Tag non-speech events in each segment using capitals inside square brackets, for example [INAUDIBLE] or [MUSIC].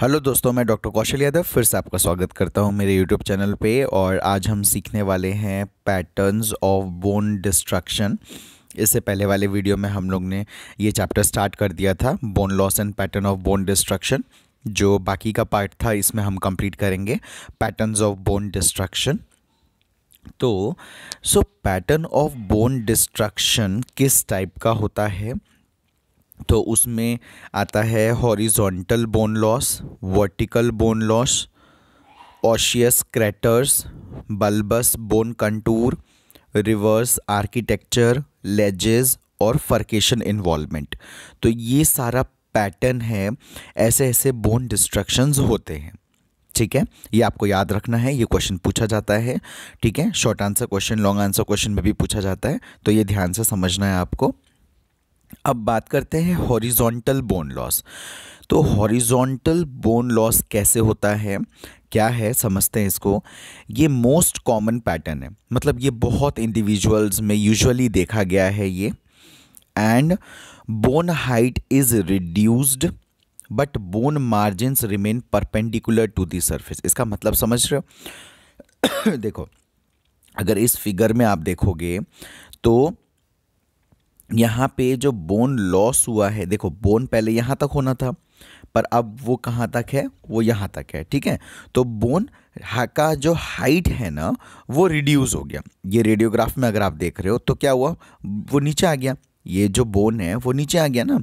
hello दोस्तों मैं doctor कौशल यादव फिर से आपका स्वागत करता हूं मेरे यूट्यूब चैनल पे और आज हम सीखने वाले हैं पैटर्न्स ऑफ बोन डिस्ट्रक्शन इससे पहले वाले वीडियो में हम लोग ने ये चैप्टर स्टार्ट कर दिया था bone loss and pattern of bone destruction जो बाकी का पार्ट था इसमें हम कंप्लीट करेंगे पैटर्न्स ऑफ बोन डिस्ट्रक्शन तो so pattern of bone destruction किस टाइप का होता है तो उसमें आता है horizontal bone loss vertical bone loss osseous craters bulbous bone contour reverse architecture ledges और फर्केशन इन्वॉल्वमेंट तो ये सारा पैटर्न है ऐसे ऐसे बोन डिस्ट्रक्शंस होते हैं ठीक है ये आपको याद रखना है ये क्वेश्चन पूछा जाता है ठीक है short answer question long answer question में भी पूछा जाता है तो ये ध्यान से समझना है आपको अब बात करते हैं हॉरिजॉन्टल बोन लॉस तो हॉरिजॉन्टल बोन लॉस कैसे होता है क्या है समझते हैं इसको ये मोस्ट कॉमन पैटर्न है मतलब ये बहुत इंडिविजुअल्स में यूजुअली देखा गया है ये and bone height is reduced but bone margins remain perpendicular to the surface इसका मतलब समझ रहे हो [COUGHS] देखो अगर इस फिगर में आप देखोगे तो यहाँ पे जो बोन लॉस हुआ है देखो बोन पहले यहाँ तक होना था पर अब वो कहाँ तक है वो यहाँ तक है ठीक है तो बोन का जो हाइट है ना वो रिड्यूस हो गया ये रेडियोग्राफ में अगर आप देख रहे हो तो क्या हुआ वो नीचे आ गया ये जो बोन है वो नीचे आ गया ना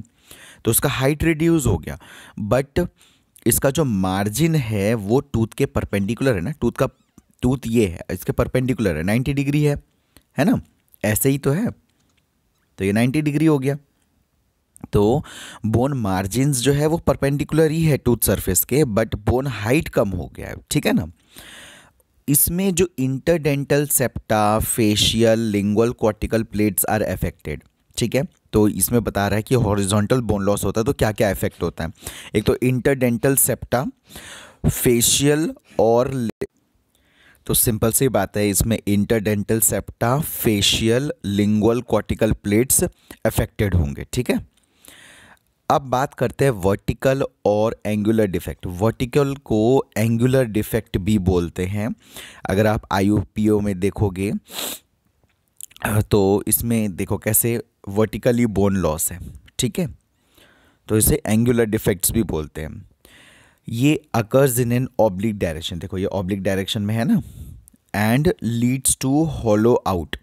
तो उसका हाइट रिड्यूस हो गया बट इसका जो मार्जिन है वो टूथ के परपेंडिकुलर है ना टूथ का टूथ ये है इसके परपेंडिकुलर है नाइन्टी डिग्री है है ना ऐसे ही तो है तो ये 90 डिग्री हो गया तो बोन मार्जिन्स जो है वो परपेंडिकुलर ही है टूथ सरफेस के बट बोन हाइट कम हो गया है ठीक है ना इसमें जो interdental septa facial lingual cortical plates are affected ठीक है तो इसमें बता रहा है कि हॉरिजॉन्टल बोन लॉस होता है तो क्या क्या इफेक्ट होता है एक तो इंटरडेंटल सेप्टा फेशियल और तो सिंपल सी बात है इसमें interdental septa facial lingual cortical plates affected होंगे ठीक है अब बात करते हैं वर्टिकल और एंगुलर डिफेक्ट वर्टिकल को एंगुलर डिफेक्ट भी बोलते हैं अगर आप आई में देखोगे तो इसमें देखो कैसे वर्टिकली बोन लॉस है ठीक है तो इसे एंगुलर डिफेक्ट्स भी बोलते हैं ये occurs in an oblique direction देखो ये ऑब्लिक डायरेक्शन में है ना and leads to hollow out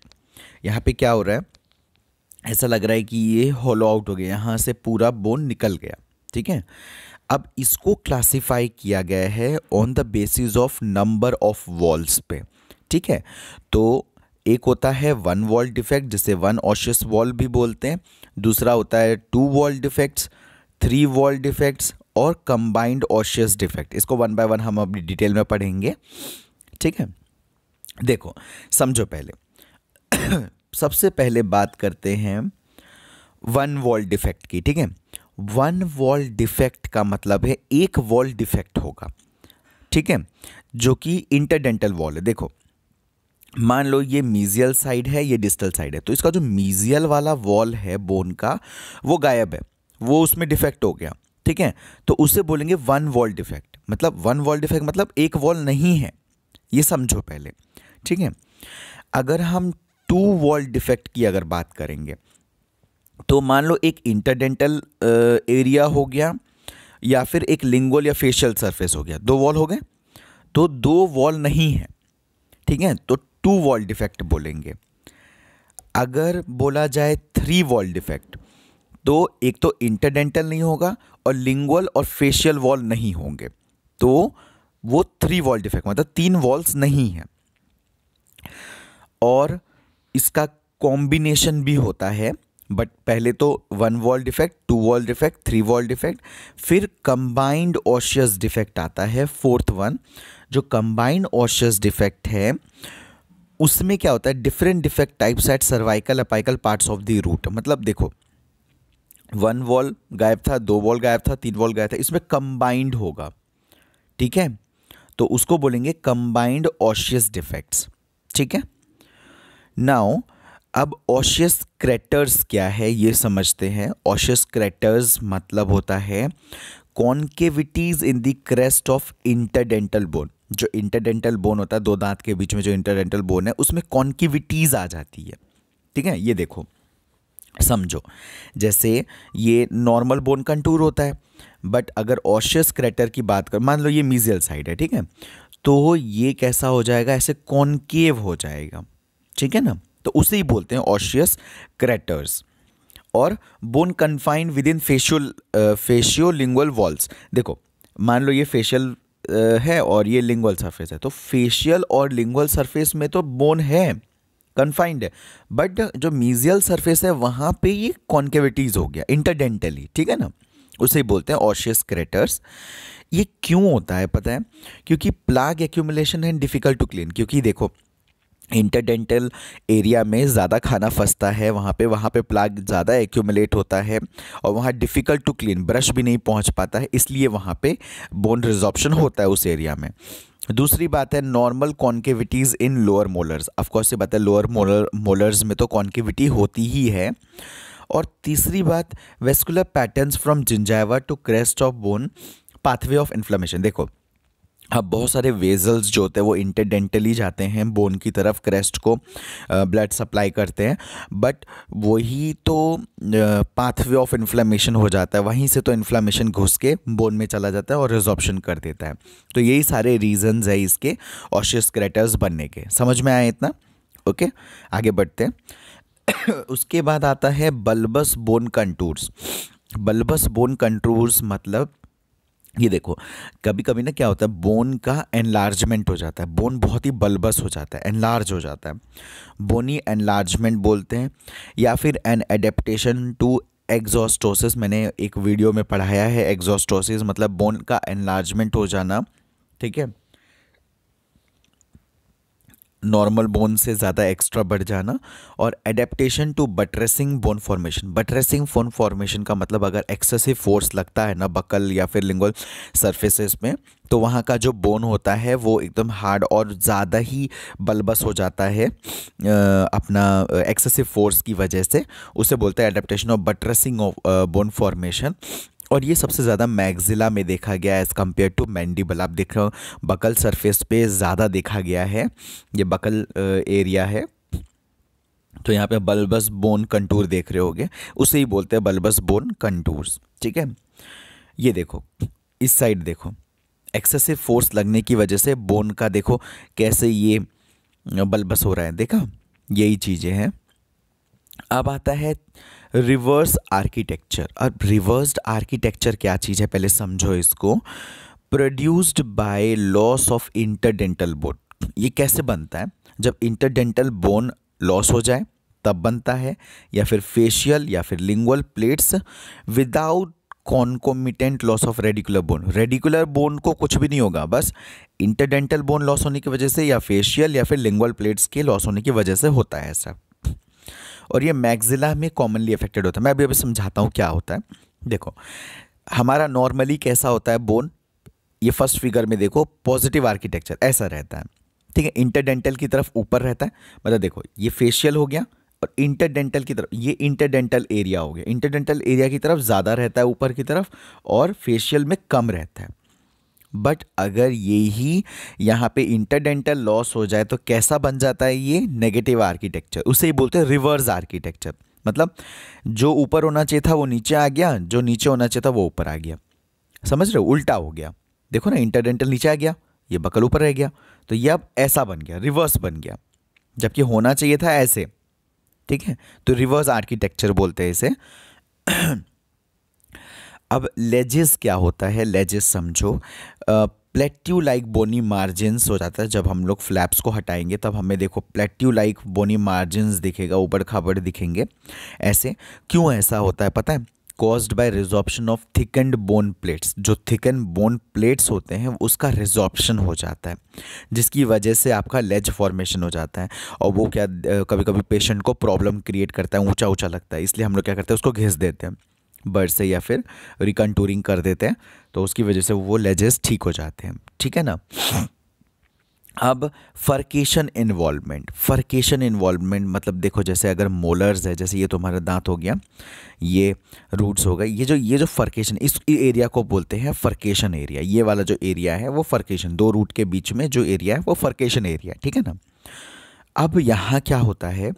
यहाँ पे क्या हो रहा है ऐसा लग रहा है कि ये हॉलो आउट हो गया यहाँ से पूरा बोन निकल गया ठीक है अब इसको क्लासिफाई किया गया है on the basis of number of walls पे ठीक है तो एक होता है वन वॉल डिफेक्ट जिसे वन ऑशियस वॉल भी बोलते हैं दूसरा होता है two wall defects three wall defects और कंबाइंड ऑशियस डिफेक्ट इसको वन बाय वन हम अपनी डिटेल में पढ़ेंगे ठीक है देखो समझो पहले [COUGHS] सबसे पहले बात करते हैं वन वॉल डिफेक्ट की ठीक है वन वॉल डिफेक्ट का मतलब है एक वॉल डिफेक्ट होगा ठीक है जो कि इंटरडेंटल वॉल है देखो मान लो ये मीजियल साइड है ये डिस्टल साइड है तो इसका जो मीजियल वाला वॉल है बोन का वो गायब है वो उसमें डिफेक्ट हो गया ठीक है तो उसे बोलेंगे वन वॉल डिफेक्ट मतलब वन वॉल डिफेक्ट मतलब एक वॉल नहीं है ये समझो पहले ठीक है अगर हम टू वॉल डिफेक्ट की अगर बात करेंगे तो मान लो एक इंटरडेंटल एरिया हो गया या फिर एक लिंगल या फेशियल सरफेस हो गया दो वॉल हो गए तो दो वॉल नहीं है ठीक है तो टू वॉल डिफेक्ट बोलेंगे अगर बोला जाए थ्री वॉल डिफेक्ट तो एक तो इंटरडेंटल नहीं होगा और लिंगुअल और फेशियल वॉल नहीं होंगे तो वो थ्री वॉल डिफेक्ट मतलब तीन वॉल्स नहीं है और इसका कॉम्बिनेशन भी होता है बट पहले तो one wall defect two wall defect three wall defect फिर कंबाइंड ऑशियस डिफेक्ट आता है फोर्थ वन जो कंबाइंड ऑशियस डिफेक्ट है उसमें क्या होता है different defect types at cervical apical parts of the root मतलब देखो वन वॉल गायब था दो वॉल गायब था तीन वॉल गायब था इसमें कंबाइंड होगा ठीक है तो उसको बोलेंगे कंबाइंड ऑशियस डिफेक्ट्स ठीक है नाउ अब ऑशियस क्रेटर्स क्या है ये समझते हैं ऑशियस क्रेटर्स मतलब होता है concavities in the crest of interdental bone जो इंटरडेंटल बोन होता है दो दांत के बीच में जो इंटरडेंटल बोन है उसमें कॉन्केविटीज आ जाती है ठीक है ये देखो समझो जैसे ये नॉर्मल बोन कंटूर होता है बट अगर ऑशियस क्रेटर की बात कर मान लो ये मीजियल साइड है ठीक है तो ये कैसा हो जाएगा ऐसे कॉन्केव हो जाएगा ठीक है ना तो उसे ही बोलते हैं ऑशियस क्रेटर्स और bone confined within facial facio lingual walls देखो मान लो ये फेशियल है और ये लिंगुअल सरफेस है तो फेशियल और लिंगुअल सरफेस में तो बोन है कन्फाइंड है बट जो मीजियल सरफेस है वहाँ पे ये कॉन्केविटीज़ हो गया इंटरडेंटली ठीक है ना उसे ही बोलते हैं ऑशियस क्रेटर्स ये क्यों होता है पता है क्योंकि प्लाग एक्यूमुलेशन है डिफ़िकल्ट टू क्लीन क्योंकि देखो इंटरडेंटल एरिया में ज़्यादा खाना फंसता है वहाँ पे वहाँ पे प्लाग ज़्यादा एक्यूमुलेट होता है और वहाँ डिफ़िकल्ट टू क्लीन ब्रश भी नहीं पहुँच पाता है इसलिए वहाँ पे बोन रिजॉर्प्शन होता है उस एरिया में दूसरी बात है normal concavities in lower molars of course ये बात है लोअर मोलर मोलर्स में तो कॉन्केविटी होती ही है और तीसरी बात vascular patterns from gingiva to crest of bone pathway of inflammation देखो अब बहुत सारे वेजल्स जो होते हैं वो इंटरडेंटली जाते हैं बोन की तरफ क्रेस्ट को ब्लड सप्लाई करते हैं बट वही तो पाथवे ऑफ इन्फ्लामेशन हो जाता है वहीं से तो इन्फ्लामेशन घुस के बोन में चला जाता है और रिजॉर्प्शन कर देता है तो यही सारे रीजंस है इसके ऑशियस क्रेटर्स बनने के समझ में आए इतना ओके आगे बढ़ते हैं [COUGHS] उसके बाद आता है bulbous bone contours bulbous bone contours मतलब ये देखो कभी कभी ना क्या होता है बोन का एनलार्जमेंट हो जाता है बोन बहुत ही बलबस हो जाता है एनलार्ज हो जाता है बोनी एनलार्जमेंट बोलते हैं या फिर एन एडेप्टेशन टू एग्जॉस्टोसिस मैंने एक वीडियो में पढ़ाया है एग्जॉस्टोसिस मतलब बोन का एनलार्जमेंट हो जाना ठीक है नॉर्मल बोन से ज़्यादा एक्स्ट्रा बढ़ जाना और adaptation to buttressing bone formation buttressing bone formation का मतलब अगर एक्सेसिव फोर्स लगता है ना बकल या फिर लिंगल सर्फेसिस में तो वहाँ का जो बोन होता है वो एकदम हार्ड और ज़्यादा ही बलबस हो जाता है अपना एक्सेसिव फोर्स की वजह से उसे बोलते हैं adaptation of buttressing of bone formation और ये सबसे ज़्यादा मैगजिला में देखा गया एज़ कम्पेयर टू मैंडिबल आप देख रहे हो बकल सरफेस पे ज़्यादा देखा गया है ये बकल एरिया है तो यहाँ पे बल्बस बोन कंटूर देख रहे होगे उसे ही बोलते हैं बल्बस बोन कंटूर्स ठीक है ये देखो इस साइड देखो एक्सेसिव फोर्स लगने की वजह से बोन का देखो कैसे ये बल्बस हो रहा है देखा यही चीज़ें हैं अब आता है रिवर्स आर्किटेक्चर अब रिवर्स्ड आर्किटेक्चर क्या चीज़ है पहले समझो इसको produced by loss of interdental bone ये कैसे बनता है जब इंटरडेंटल बोन लॉस हो जाए तब बनता है या फिर फेशियल या फिर lingual plates without concomitant loss of radicular bone radicular bone को कुछ भी नहीं होगा बस इंटरडेंटल बोन लॉस होने की वजह से या फेशियल या फिर लिंगुअल प्लेट्स के लॉस होने की वजह से होता है ऐसा और ये मैगजिला में कॉमनली अफेक्टेड होता है मैं अभी अभी समझाता हूँ क्या होता है देखो हमारा नॉर्मली कैसा होता है बोन ये फर्स्ट फिगर में देखो पॉजिटिव आर्किटेक्चर ऐसा रहता है ठीक है इंटरडेंटल की तरफ ऊपर रहता है मतलब देखो ये फेशियल हो गया और इंटरडेंटल की तरफ ये इंटरडेंटल एरिया हो गया इंटरडेंटल एरिया की तरफ ज़्यादा रहता है ऊपर की तरफ और फेशियल में कम रहता है बट अगर ये ही यहाँ पे इंटरडेंटल लॉस हो जाए तो कैसा बन जाता है ये नेगेटिव आर्किटेक्चर उसे ही बोलते हैं रिवर्स आर्किटेक्चर मतलब जो ऊपर होना चाहिए था वो नीचे आ गया जो नीचे होना चाहिए था वो ऊपर आ गया समझ रहे हो उल्टा हो गया देखो ना इंटरडेंटल नीचे आ गया ये बकल ऊपर रह गया तो ये अब ऐसा बन गया रिवर्स बन गया जबकि होना चाहिए था ऐसे ठीक है तो रिवर्स आर्किटेक्चर बोलते हैं इसे अब लेजेस क्या होता है लेजेस समझो प्लेट्यू लाइक बोनी मार्जिन्स हो जाता है जब हम लोग फ्लैप्स को हटाएंगे तब हमें देखो प्लेट्यू लाइक बोनी मार्जिन्स दिखेगा ऊपर खाबड़ दिखेंगे ऐसे क्यों ऐसा होता है पता है caused by resorption of thickened bone plates जो थिकन बोन प्लेट्स होते हैं उसका रिजॉर्प्शन हो जाता है जिसकी वजह से आपका लेज फॉर्मेशन हो जाता है और वो क्या कभी कभी पेशेंट को प्रॉब्लम क्रिएट करता है ऊंचा ऊंचा लगता है इसलिए हम लोग क्या करते हैं उसको घिस देते हैं बर्ड से या फिर रिकंटूरिंग कर देते हैं तो उसकी वजह से वो लेजेस ठीक हो जाते हैं ठीक है ना अब फर्केशन इन्वॉल्वमेंट फर्केशन इन्वॉल्वमेंट मतलब देखो जैसे अगर मोलर्स है जैसे ये तुम्हारा दांत हो गया ये रूट्स हो गए ये जो ये जो फर्केशन इस एरिया को बोलते हैं फर्केशन एरिया ये वाला जो एरिया है वो फर्केशन दो रूट के बीच में जो एरिया है वो फर्केशन एरिया ठीक है ना अब यहाँ क्या होता है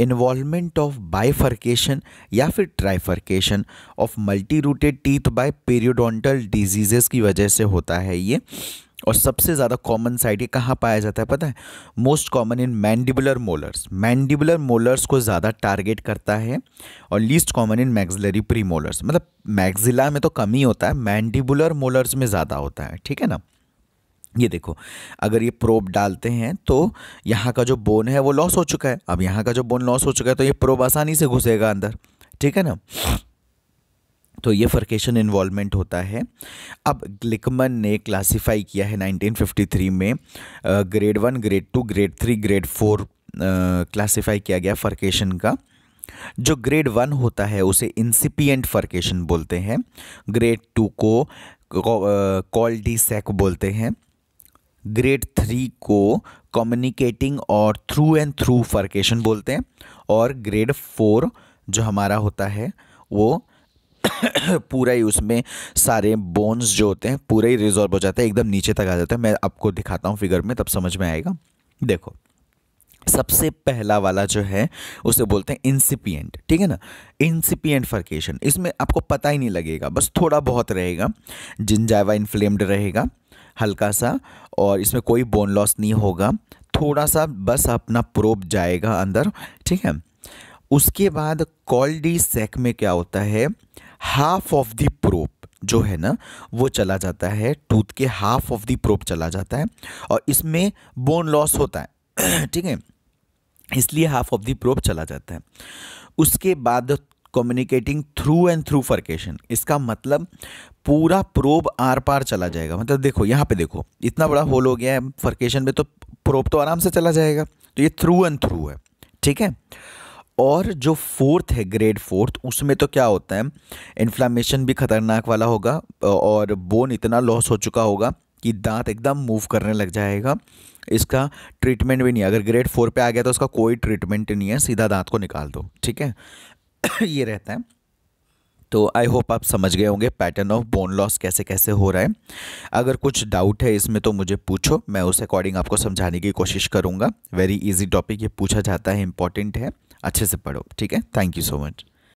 इन्वॉल्वमेंट ऑफ बाइफर्केशन या फिर trifurcation of multi rooted teeth by periodontal diseases की वजह से होता है ये और सबसे ज़्यादा कॉमन साइड ये कहाँ पाया जाता है पता है most common in mandibular molars mandibular molars को ज़्यादा टारगेट करता है और least common in maxillary pre molars मतलब मैग्जिला में तो कम ही होता है मैंडिबुलर मोलर्स में ज़्यादा होता है ठीक है ना ये देखो अगर ये प्रोब डालते हैं तो यहाँ का जो बोन है वो लॉस हो चुका है अब यहाँ का जो बोन लॉस हो चुका है तो ये प्रोब आसानी से घुसेगा अंदर ठीक है ना तो ये फर्केशन इन्वॉल्वमेंट होता है अब ग्लिकमन ने क्लासिफाई किया है 1953 में grade one grade two grade three grade four classify किया गया फर्केशन का जो ग्रेड वन होता है उसे इंसिपियंट फर्केशन बोलते हैं ग्रेड टू को कॉल डी सेक बोलते हैं ग्रेड थ्री को कम्युनिकेटिंग और थ्रू एंड थ्रू फर्केशन बोलते हैं और ग्रेड फोर जो हमारा होता है वो [COUGHS] पूरा ही उसमें सारे बोन्स जो होते हैं पूरा ही रिजॉल्व हो जाता है एकदम नीचे तक आ जाता है मैं आपको दिखाता हूँ फिगर में तब समझ में आएगा देखो सबसे पहला वाला जो है उसे बोलते हैं इंसिपियंट ठीक है ना इंसिपियंट फर्केशन इसमें आपको पता ही नहीं लगेगा बस थोड़ा बहुत रहेगा जिंजाइवा इन्फ्लेम्ड रहेगा हल्का सा और इसमें कोई बोन लॉस नहीं होगा थोड़ा सा बस अपना प्रोब जाएगा अंदर ठीक है उसके बाद कॉल डी सेक में क्या होता है हाफ ऑफ द प्रोप जो है ना वो चला जाता है टूथ के हाफ ऑफ द प्रोप चला जाता है और इसमें बोन लॉस होता है [CLEARS THROAT] ठीक है इसलिए हाफ ऑफ द प्रोप चला जाता है उसके बाद communicating through and through furcation इसका मतलब पूरा प्रोब आर पार चला जाएगा मतलब देखो यहाँ पे देखो इतना बड़ा होल हो गया है फर्केशन में तो प्रोब तो आराम से चला जाएगा तो ये थ्रू एंड थ्रू है ठीक है और जो फोर्थ है ग्रेड फोर्थ उसमें तो क्या होता है इन्फ्लामेशन भी खतरनाक वाला होगा और बोन इतना लॉस हो चुका होगा कि दांत एकदम मूव करने लग जाएगा इसका ट्रीटमेंट भी नहीं अगर ग्रेड फोर पे आ गया तो उसका कोई ट्रीटमेंट नहीं है सीधा दांत को निकाल दो ठीक है [COUGHS] ये रहता है तो आई होप आप समझ गए होंगे पैटर्न ऑफ बोन लॉस कैसे कैसे हो रहा है अगर कुछ डाउट है इसमें तो मुझे पूछो मैं उस अकॉर्डिंग आपको समझाने की कोशिश करूँगा वेरी इजी टॉपिक ये पूछा जाता है इंपॉर्टेंट है अच्छे से पढ़ो ठीक है थैंक यू सो मच